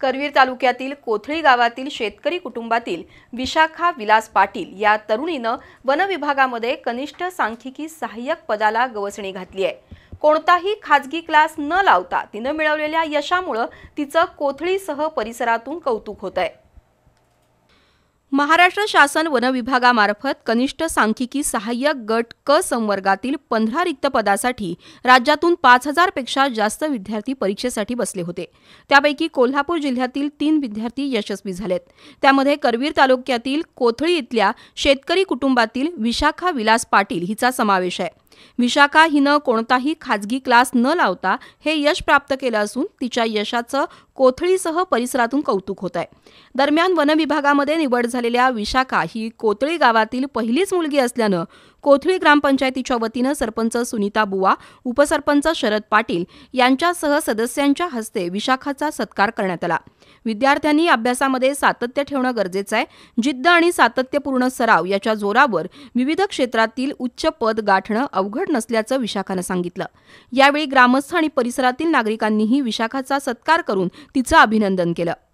करवीर तालुक्यातील कोथळी गावातील शेतकरी कुटुंबातील विशाखा विलास पाटील या तरुणीनं वनविभागामध्ये कनिष्ठ सांख्यिकी सहाय्यक पदाला गवसणी घातली आहे कोणताही खाजगी क्लास न लावता तिनं मिळवलेल्या यशामुळं तिचं कोथळीसह परिसरातून कौतुक होत आहे महाराष्ट्र शासन वन विभागामार्फत कनिष्ठ सांख्यिकी सहाय्यक गट क संवर्गातील पंधरा रिक्त पदासाठी राज्यातून पाच हजारपेक्षा जास्त विद्यार्थी परीक्षेसाठी बसले होते त्यापैकी कोल्हापूर जिल्ह्यातील तीन विद्यार्थी यशस्वी झालेत त्यामध्ये करवीर तालुक्यातील कोथळी इथल्या शेतकरी कुटुंबातील विशाखा विलास पाटील हिचा समावेश आहे विशाखा हिनं कोणताही खाजगी क्लास न लावता हे यश प्राप्त केलं असून तिच्या यशाचं कोथळीसह परिसरातून कौतुक होत आहे दरम्यान वनविभागामध्ये निवड झालेल्या विशाखा ही कोथळी गावातील पहिलीच मुलगी असल्यानं कोथळी ग्रामपंचायतीच्या वतीनं सरपंच सुनीता बुवा उपसरपंच शरद पाटील यांच्यासह सदस्यांच्या हस्ते विशाखाचा सत्कार करण्यात आला विद्यार्थ्यांनी अभ्यासामध्ये सातत्य ठेवणं गरजेचं आहे जिद्द आणि सातत्यपूर्ण सराव याच्या जोरावर विविध क्षेत्रातील उच्च पद गाठणं अवघड नसल्याचं विशाखानं सांगितलं यावेळी ग्रामस्थ आणि परिसरातील नागरिकांनीही विशाखाचा सत्कार करून तिचं अभिनंदन केलं